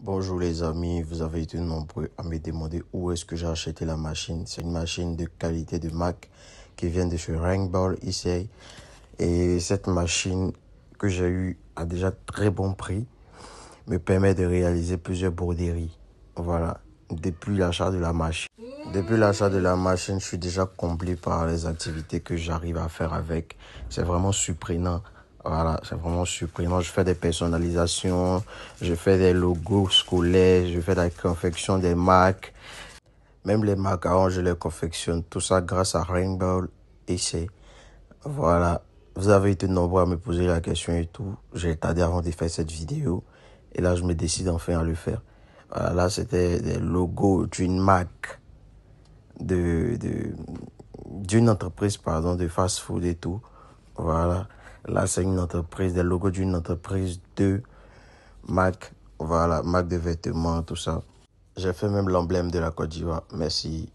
Bonjour les amis, vous avez été nombreux à me demander où est-ce que j'ai acheté la machine. C'est une machine de qualité de Mac qui vient de chez Rainbow ici. Et cette machine que j'ai eue à déjà très bon prix me permet de réaliser plusieurs broderies. Voilà, depuis l'achat de la machine. Depuis l'achat de la machine, je suis déjà comblé par les activités que j'arrive à faire avec. C'est vraiment surprenant. Voilà, c'est vraiment surprenant. Je fais des personnalisations, je fais des logos scolaires, je fais la confection des marques. Même les macarons, hein, je les confectionne. Tout ça grâce à Rainbow Essay. Voilà. Vous avez été nombreux à me poser la question et tout. J'ai tardé avant de faire cette vidéo. Et là, je me décide enfin à le faire. Voilà, là, c'était des logos d'une marque, de, d'une entreprise, pardon, de fast-food et tout. Voilà. Là, c'est une entreprise, des logos d'une entreprise, de Mac, voilà, Mac de vêtements, tout ça. J'ai fait même l'emblème de la Côte d'Ivoire. Merci.